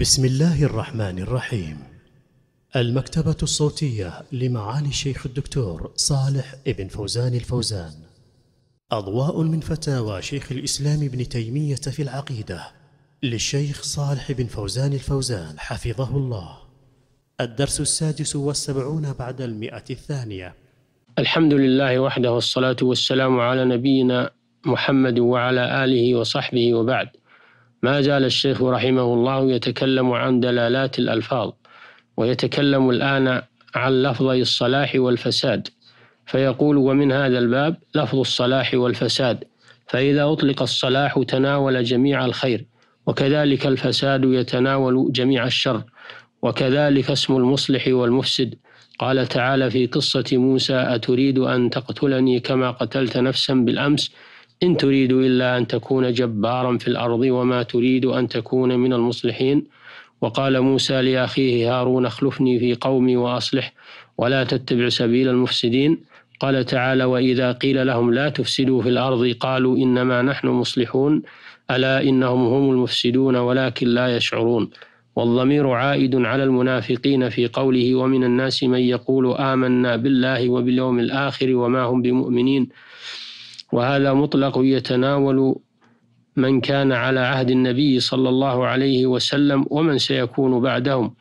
بسم الله الرحمن الرحيم المكتبة الصوتية لمعالي الشيخ الدكتور صالح ابن فوزان الفوزان أضواء من فتاوى شيخ الإسلام ابن تيمية في العقيدة للشيخ صالح بن فوزان الفوزان حفظه الله الدرس السادس والسبعون بعد المئة الثانية الحمد لله وحده والصلاة والسلام على نبينا محمد وعلى آله وصحبه وبعد ما زال الشيخ رحمه الله يتكلم عن دلالات الألفاظ ويتكلم الآن عن لفظي الصلاح والفساد فيقول ومن هذا الباب لفظ الصلاح والفساد فإذا أطلق الصلاح تناول جميع الخير وكذلك الفساد يتناول جميع الشر وكذلك اسم المصلح والمفسد قال تعالى في قصة موسى أتريد أن تقتلني كما قتلت نفسا بالأمس إن تريد إلا أن تكون جبارا في الأرض وما تريد أن تكون من المصلحين وقال موسى لأخيه هارون اخلفني في قومي وأصلح ولا تتبع سبيل المفسدين قال تعالى وإذا قيل لهم لا تفسدوا في الأرض قالوا إنما نحن مصلحون ألا إنهم هم المفسدون ولكن لا يشعرون والضمير عائد على المنافقين في قوله ومن الناس من يقول آمنا بالله وباليوم الآخر وما هم بمؤمنين وهذا مطلق يتناول من كان على عهد النبي صلى الله عليه وسلم ومن سيكون بعدهم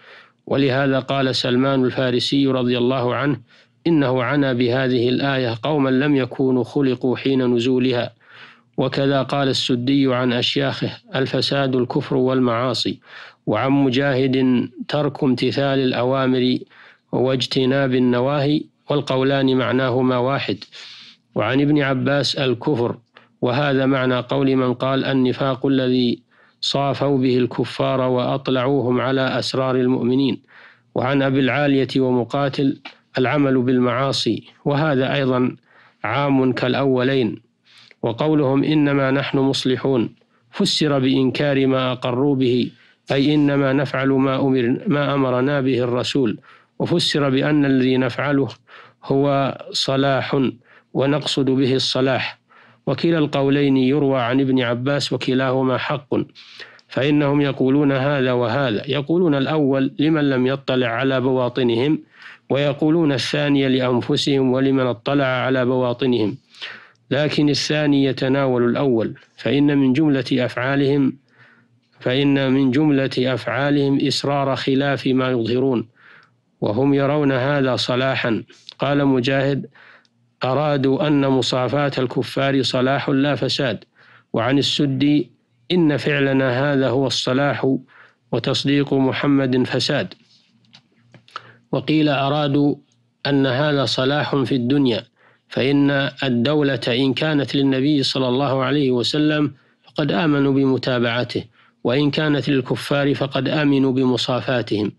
ولهذا قال سلمان الفارسي رضي الله عنه إنه عنا بهذه الآية قوما لم يكونوا خلقوا حين نزولها وكذا قال السدي عن أشياخه الفساد الكفر والمعاصي وعن مجاهد ترك امتثال الأوامر واجتناب النواهي والقولان معناهما واحد وعن ابن عباس الكفر وهذا معنى قول من قال النفاق الذي صافوا به الكفار وأطلعوهم على أسرار المؤمنين وعن أبي العالية ومقاتل العمل بالمعاصي وهذا أيضا عام كالأولين وقولهم إنما نحن مصلحون فسر بإنكار ما أقروا به أي إنما نفعل ما, أمر ما أمرنا به الرسول وفسر بأن الذي نفعله هو صلاح ونقصد به الصلاح وكلا القولين يروى عن ابن عباس وكلاهما حق فإنهم يقولون هذا وهذا يقولون الأول لمن لم يطلع على بواطنهم ويقولون الثاني لأنفسهم ولمن اطلع على بواطنهم لكن الثاني يتناول الأول فإن من جملة أفعالهم فإن من جملة أفعالهم إسرار خلاف ما يظهرون وهم يرون هذا صلاحا قال مجاهد أرادوا أن مصافاة الكفار صلاح لا فساد وعن السدي إن فعلنا هذا هو الصلاح وتصديق محمد فساد وقيل أرادوا أن هذا صلاح في الدنيا فإن الدولة إن كانت للنبي صلى الله عليه وسلم فقد آمنوا بمتابعته وإن كانت للكفار فقد آمنوا بمصافاتهم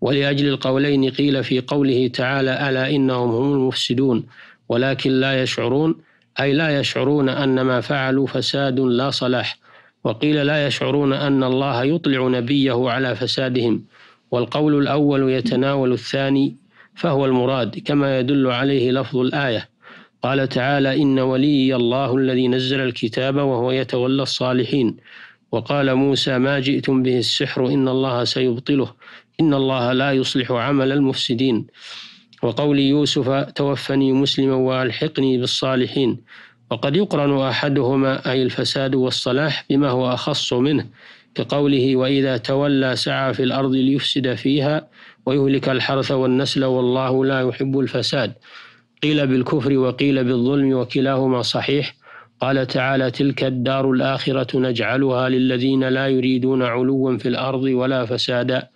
ولأجل القولين قيل في قوله تعالى ألا إنهم هم المفسدون ولكن لا يشعرون أي لا يشعرون أن ما فعلوا فساد لا صلاح وقيل لا يشعرون أن الله يطلع نبيه على فسادهم والقول الأول يتناول الثاني فهو المراد كما يدل عليه لفظ الآية قال تعالى إن ولي الله الذي نزل الكتاب وهو يتولى الصالحين وقال موسى ما جئتم به السحر إن الله سيبطله إن الله لا يصلح عمل المفسدين وقول يوسف توفني مسلما وألحقني بالصالحين وقد يقرن أحدهما أي الفساد والصلاح بما هو أخص منه كقوله وإذا تولى سعى في الأرض ليفسد فيها ويهلك الحرث والنسل والله لا يحب الفساد قيل بالكفر وقيل بالظلم وكلاهما صحيح قال تعالى تلك الدار الآخرة نجعلها للذين لا يريدون علوا في الأرض ولا فسادا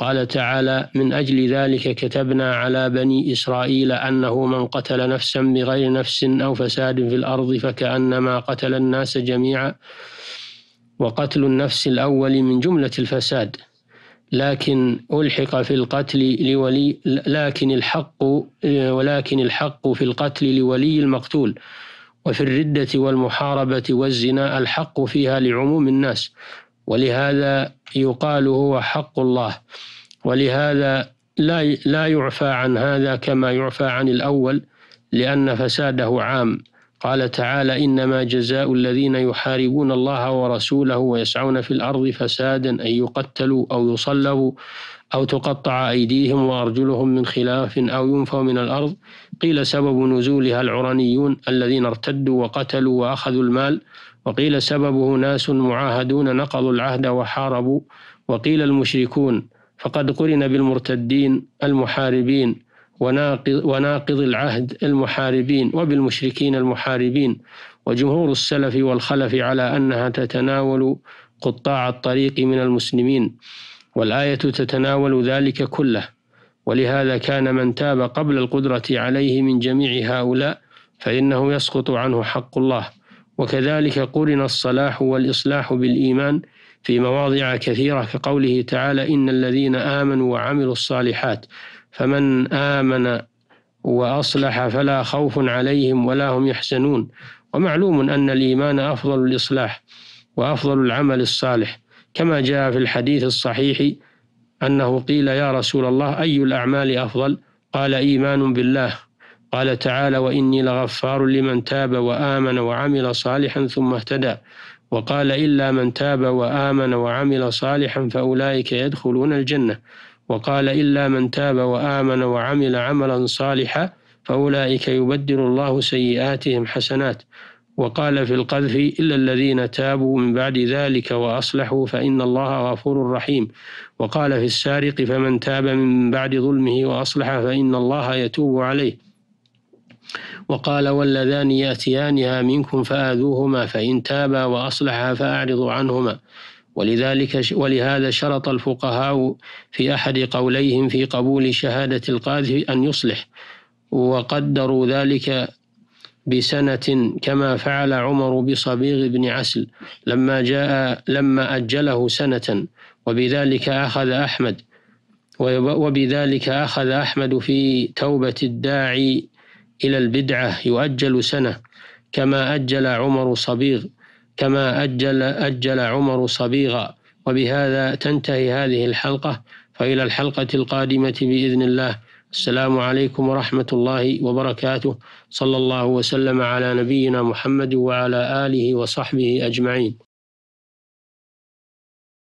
قال تعالى من أجل ذلك كتبنا على بني إسرائيل أنه من قتل نفسا بغير نفس أو فساد في الأرض فكأنما قتل الناس جميعا وقتل النفس الأول من جملة الفساد لكن ألحق في القتل لولي لكن الحق ولكن الحق في القتل لولي المقتول وفي الردة والمحاربة والزنا الحق فيها لعموم الناس ولهذا يقال هو حق الله ولهذا لا لا يعفى عن هذا كما يعفى عن الأول لأن فساده عام قال تعالى إنما جزاء الذين يحاربون الله ورسوله ويسعون في الأرض فسادا أن يقتلوا أو يصلبوا أو تقطع أيديهم وأرجلهم من خلاف أو ينفوا من الأرض قيل سبب نزولها العرانيون الذين ارتدوا وقتلوا وأخذوا المال وقيل سببه ناس معاهدون نقضوا العهد وحاربوا وقيل المشركون فقد قرن بالمرتدين المحاربين وناقض, وناقض العهد المحاربين وبالمشركين المحاربين وجمهور السلف والخلف على أنها تتناول قطاع الطريق من المسلمين والآية تتناول ذلك كله ولهذا كان من تاب قبل القدرة عليه من جميع هؤلاء فإنه يسقط عنه حق الله وكذلك قرن الصلاح والإصلاح بالإيمان في مواضع كثيرة كقوله تعالى إن الذين آمنوا وعملوا الصالحات فمن آمن وأصلح فلا خوف عليهم ولا هم يحزنون ومعلوم أن الإيمان أفضل الإصلاح وأفضل العمل الصالح كما جاء في الحديث الصحيح أنه قيل يا رسول الله أي الأعمال أفضل قال إيمان بالله قال تعالى وإني لغفار لمن تاب وآمن وعمل صالحا ثم اهتدى وقال إلا من تاب وآمن وعمل صالحا فأولئك يدخلون الجنة وقال إلا من تاب وآمن وعمل عملا صالحا فأولئك يبدل الله سيئاتهم حسنات وقال في القذف إلا الذين تابوا من بعد ذلك وأصلحوا فإن الله غفور رحيم وقال في السارق فمن تاب من بعد ظلمه وأصلح فإن الله يتوب عليه وقال واللذان يأتيانها منكم فآذوهما فإن تابا وأصلحا فأعرضوا عنهما ولذلك ولهذا شرط الفقهاء في أحد قوليهم في قبول شهادة القاذف أن يصلح وقدروا ذلك بسنة كما فعل عمر بصبيغ بن عسل لما جاء لما أجله سنة وبذلك أخذ أحمد وبذلك أخذ أحمد في توبة الداعي إلى البدعة يؤجل سنة كما أجل عمر صبيغ كما أجل أجل عمر صبيغا وبهذا تنتهي هذه الحلقة فإلى الحلقة القادمة بإذن الله السلام عليكم ورحمة الله وبركاته صلى الله وسلم على نبينا محمد وعلى آله وصحبه أجمعين